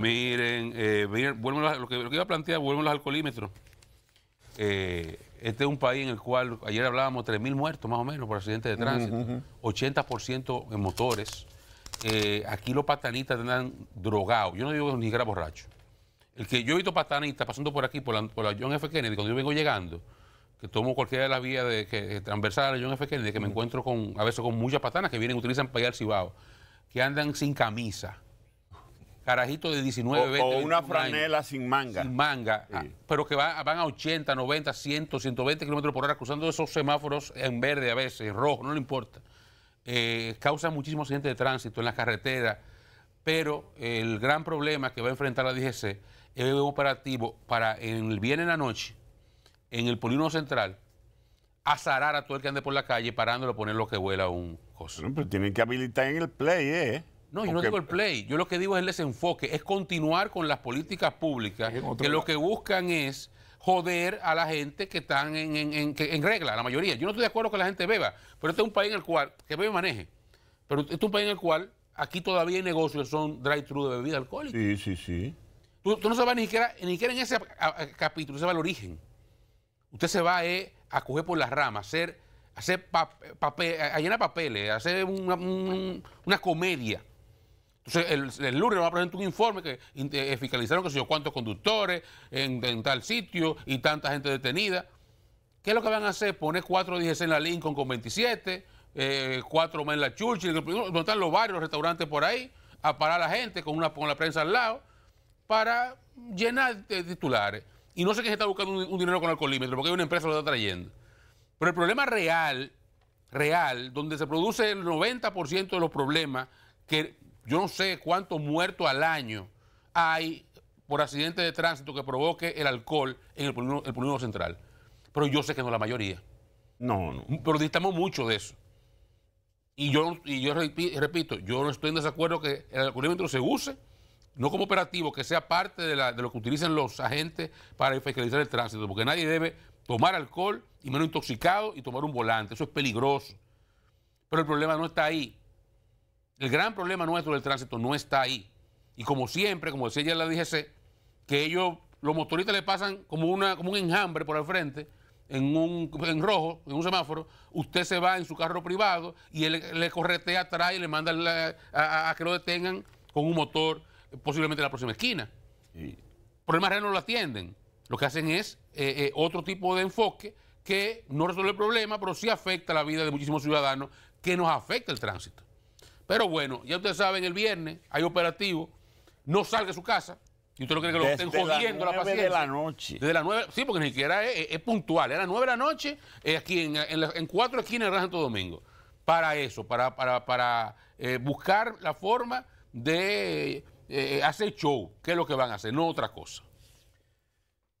Miren, eh, lo, que, lo, que, iba a plantear, vuelvo los alcoholímetros. Eh, este es un país en el cual ayer hablábamos 3.000 muertos más o menos por accidentes de tránsito, 80% en motores. Eh, aquí los patanistas andan drogados. Yo no digo ni siquiera borracho. El que yo he visto patanistas pasando por aquí, por la, John F. Kennedy, cuando yo vengo llegando, que tomo cualquiera de las vías de, que, eh, transversal John F. Kennedy, que me encuentro con, a veces con muchas patanas que vienen, utilizan para ir al Cibao, que andan sin camisa carajito de 19, o, o una franela sin manga. Sin manga, ah, pero que va, van a 80, 90, 100, 120 kilómetros por hora cruzando esos semáforos en verde a veces, en rojo, no le importa. Eh, causa muchísimo accidentes de tránsito en la carretera pero el gran problema que va a enfrentar la DGC es operativo para en el viernes en la noche, en el polígono central, azarar a todo el que ande por la calle parándolo a poner lo que vuela un coso. pero tienen que habilitar en el play, ¿eh? No, yo no digo el play, yo lo que digo es el desenfoque, es continuar con las políticas públicas que lo que buscan es joder a la gente que están en, regla, la mayoría. Yo no estoy de acuerdo que la gente beba, pero este es un país en el cual, que bebe maneje, pero este es un país en el cual aquí todavía hay negocios son drive-thru de bebida alcohólica. Sí, sí, sí. Tú, no se vas ni siquiera, ni en ese capítulo, se va al origen. Usted se va eh, a coger por las ramas, hacer, hacer eh, a, llenar papeles, a hacer una comedia. Entonces, el, el nos va a presentar un informe que eh, fiscalizaron que sé yo cuántos conductores en, tal sitio y tanta gente detenida. ¿Qué es lo que van a hacer? Poner cuatro DGC en la Lincoln con 27, eh, cuatro más en la Churchill, están los bares, los restaurantes por ahí, a parar a la gente con, una, con la prensa al lado para llenar titulares. Y no sé qué se está buscando un, dinero con el alcoholímetro, porque hay una empresa lo está trayendo. Pero el problema real, real, donde se produce el 90% de los problemas que yo no sé cuántos muertos al año hay por accidentes de tránsito que provoque el alcohol en el polígono, central. Pero yo sé que no la mayoría. No, no. Pero necesitamos mucho de eso. Y yo, yo repito, yo no estoy en desacuerdo que el alcoholímetro se use, no como operativo, que sea parte de, de lo que utilizan los agentes para fiscalizar el tránsito, porque nadie debe tomar alcohol y menos intoxicado y tomar un volante. Eso es peligroso. Pero el problema no está ahí. El gran problema nuestro del tránsito no está ahí. Y como siempre, como decía ya la DGC, que ellos, los motoristas le pasan como, como un enjambre por el frente, en, un, en rojo, en un semáforo, usted se va en su carro privado y él le corretea atrás y le manda a, que lo detengan con un motor posiblemente en la próxima esquina. Problemas reales no lo atienden. Lo que hacen es eh, eh, otro tipo de enfoque que no resuelve el problema, pero sí afecta la vida de muchísimos ciudadanos que nos afecta el tránsito. Pero bueno, ya ustedes saben, el viernes hay operativo, no salga de su casa. Y usted no quiere que lo estén jodiendo la, paciente paciencia. Desde la noche. sí, porque ni siquiera es, puntual. era las de la noche, eh, aquí en, cuatro esquinas de Santo Domingo. Para eso, para, para, eh, buscar la forma de eh, hacer show, que es lo que van a hacer, no otra cosa.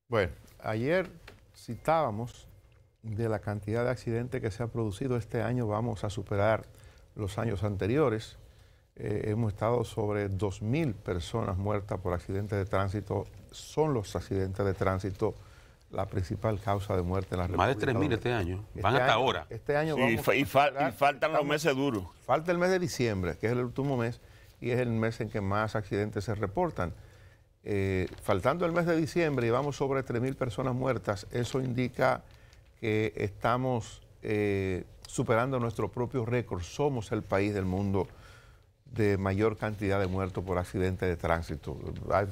Bueno, ayer citábamos de la cantidad de accidentes que se ha producido este año, vamos a superar los años anteriores. Eh, hemos estado sobre 2.000 personas muertas por accidentes de tránsito. Son los accidentes de tránsito la principal causa de muerte en la República. Más de 3.000 este año. Este Van hasta ahora. Este año y, faltan los meses duros. Falta el mes de diciembre, que es el último mes, y es el mes en que más accidentes se reportan. Eh, faltando el mes de diciembre y vamos sobre 3.000 personas muertas, eso indica que estamos eh, superando nuestro propio récord. Somos el país del mundo de mayor cantidad de muertos por accidentes de tránsito.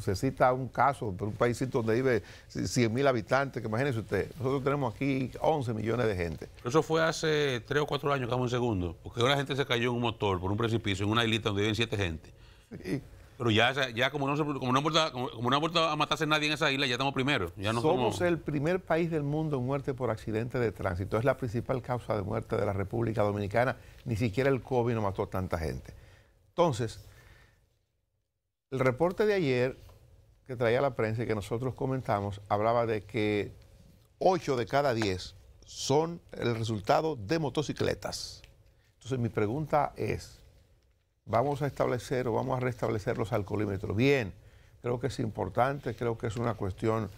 Se cita un caso de un paísito donde vive 100 mil habitantes, que imagínense usted, nosotros tenemos aquí 11 millones de gente. Eso fue hace 3 o 4 años, cada un segundo, porque ahora la gente se cayó en un motor por un precipicio, en una islita donde viven 7 gente. Sí. Pero ya, ya como, no ha vuelto a matarse nadie en esa isla, ya estamos primero. Ya no somos, somos, el primer país del mundo en muerte por accidente de tránsito. Es la principal causa de muerte de la República Dominicana. Ni siquiera el COVID no mató a tanta gente. Entonces, el reporte de ayer que traía la prensa y que nosotros comentamos hablaba de que 8 de cada 10 son el resultado de motocicletas. Entonces, mi pregunta es vamos a establecer o vamos a restablecer los alcoholímetros. Bien, creo que es importante, creo que es una cuestión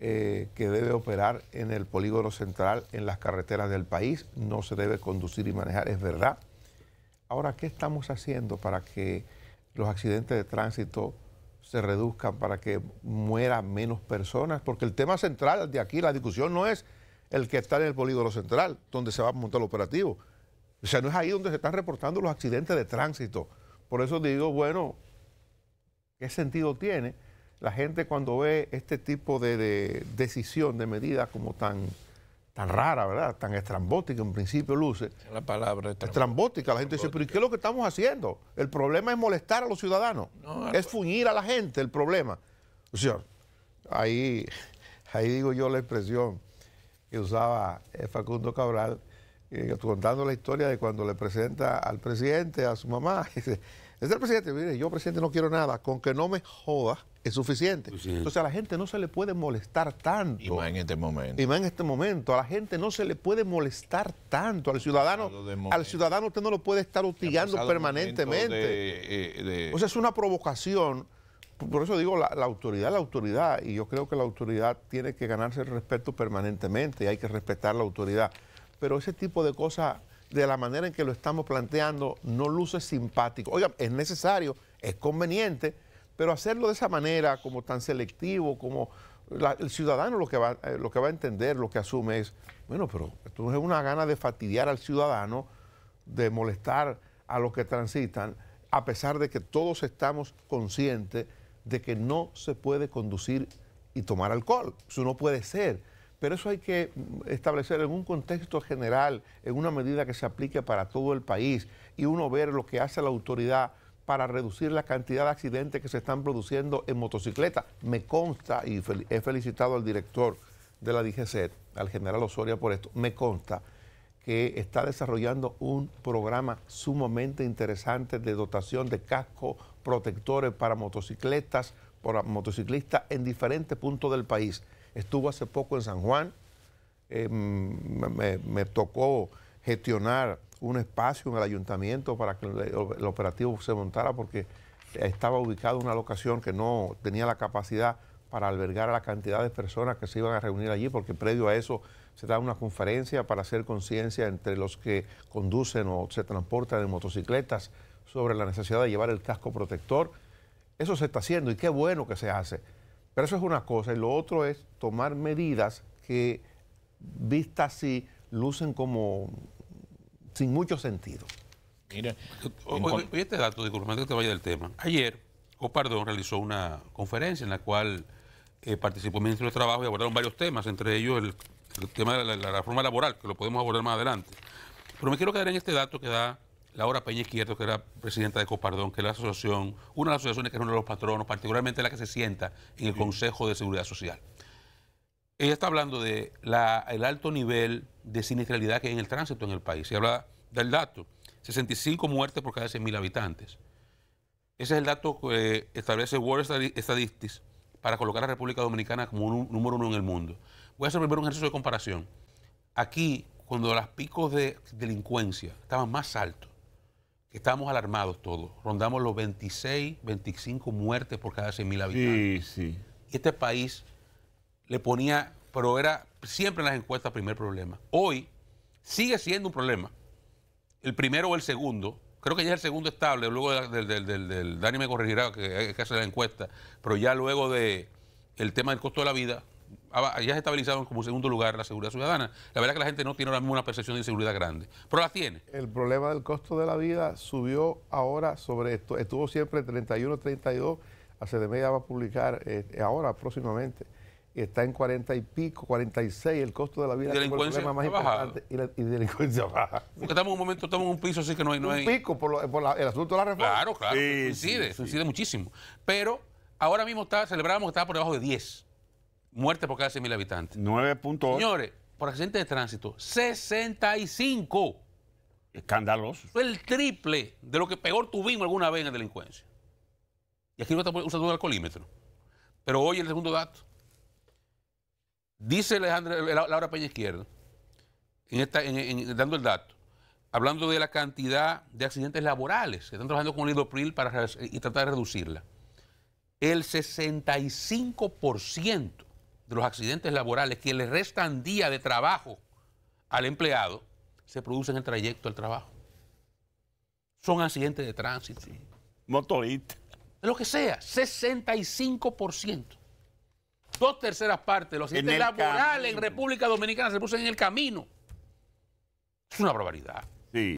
eh, que debe operar en el polígono central, en las carreteras del país, no se debe conducir y manejar, es verdad. Ahora, ¿qué estamos haciendo para que los accidentes de tránsito se reduzcan, para que mueran menos personas? Porque el tema central de aquí, la discusión no es el que está en el polígono central, donde se va a montar el operativo. O sea, no es ahí donde se están reportando los accidentes de tránsito. Por eso digo, bueno, ¿qué sentido tiene la gente cuando ve este tipo de, decisión, de medida como tan, tan rara, ¿verdad? Tan estrambótica en principio luce. La palabra estrambótica. La gente dice, pero qué es lo que estamos haciendo? El problema es molestar a los ciudadanos. es fuñir a la gente el problema. O sea, ahí, ahí digo yo la expresión que usaba eh, Facundo Cabral eh, contando la historia de cuando le presenta al presidente, a su mamá, dice, es el presidente, mire, yo presidente no quiero nada, con que no me joda es suficiente. Entonces a la gente no se le puede molestar tanto. Y más en este momento. Y en este momento. A la gente no se le puede molestar tanto. Al ciudadano, al ciudadano usted no lo puede estar hostigando permanentemente. Eh, o sea, es una provocación. Por eso digo, la, autoridad la autoridad. Y yo creo que la autoridad tiene que ganarse el respeto permanentemente y hay que respetar la autoridad pero ese tipo de cosas, de la manera en que lo estamos planteando, no luce simpático. Oiga, es necesario, es conveniente, pero hacerlo de esa manera, como tan selectivo, como el ciudadano lo que, va, eh, lo que va a entender, lo que asume es, bueno, pero esto es una gana de fastidiar al ciudadano, de molestar a los que transitan, a pesar de que todos estamos conscientes de que no se puede conducir y tomar alcohol. Eso no puede ser pero eso hay que establecer en un contexto general, en una medida que se aplique para todo el país y uno ver lo que hace la autoridad para reducir la cantidad de accidentes que se están produciendo en motocicletas. Me consta, y he felicitado al director de la DGC, al general Osoria por esto, me consta que está desarrollando un programa sumamente interesante de dotación de cascos protectores para motocicletas, para motociclistas en diferentes puntos del país estuvo hace poco en San Juan, eh, me, tocó gestionar un espacio en el ayuntamiento para que el, el operativo se montara porque estaba ubicado en una locación que no tenía la capacidad para albergar a la cantidad de personas que se iban a reunir allí, porque previo a eso se da una conferencia para hacer conciencia entre los que conducen o se transportan en motocicletas sobre la necesidad de llevar el casco protector. Eso se está haciendo y qué bueno que se hace. Pero eso es una cosa. Y lo otro es tomar medidas que, vistas así, lucen como sin mucho sentido. Mira, oye este dato, disculpame que te vaya del tema. Ayer, Copardón realizó una conferencia en la cual eh, participó el ministro de Trabajo y abordaron varios temas, entre ellos el, tema de la, reforma laboral, que lo podemos abordar más adelante. Pero me quiero quedar en este dato que da Laura Peña Izquierdo, que era presidenta de Copardón, que es la asociación, una de las asociaciones que es uno de los patronos, particularmente la que se sienta en el Consejo de Seguridad Social. Ella está hablando del el alto nivel de siniestralidad que hay en el tránsito en el país. Se habla del dato, 65 muertes por cada 100.000 habitantes. Ese es el dato que eh, establece World Statistics para colocar a la República Dominicana como número uno en el mundo. Voy a hacer primero un ejercicio de comparación. Aquí, cuando los picos de delincuencia estaban más altos, Estamos alarmados todos. Rondamos los 26, 25 muertes por cada 100.000 habitantes. Y este país le ponía, pero era siempre en las encuestas primer problema. Hoy sigue siendo un problema. El primero o el segundo, creo que ya es el segundo estable, luego del, del, del, Dani me corregirá que hace que la encuesta, pero ya luego de el tema del costo de la vida, ya se estabilizaron como segundo lugar la seguridad ciudadana. La verdad es que la gente no tiene ahora mismo una percepción de inseguridad grande, pero la tiene. El problema del costo de la vida subió ahora sobre esto, estuvo siempre 31, 32, hace de media va a publicar eh, ahora próximamente. Y está en 40 y pico, 46, el costo de la vida. Y delincuencia es más importante. Y, delincuencia baja. Porque estamos en un momento, estamos en un piso así que no hay... pico por, el asunto de la reforma. Claro, claro, sí, coincide, muchísimo. Pero ahora mismo está, celebramos que está por debajo de 10 muertes por cada mil habitantes. 9.8. Señores, por accidentes de tránsito, 65. Escandaloso. Fue el triple de lo que peor tuvimos alguna vez en la delincuencia. Y aquí no está usando el alcoholímetro. Pero hoy el segundo dato. Dice Alejandra, eh, Laura Peña Izquierdo dando el dato, hablando de la cantidad de accidentes laborales que están trabajando con el Idopril para, y tratar de reducirla. El 65% de los accidentes laborales que le restan día de trabajo al empleado se produce en el trayecto al trabajo. Son accidentes de tránsito. Motorista. lo que sea, 65%. Dos terceras partes de los accidentes laborales en República Dominicana se producen en el camino. Es una barbaridad. Sí.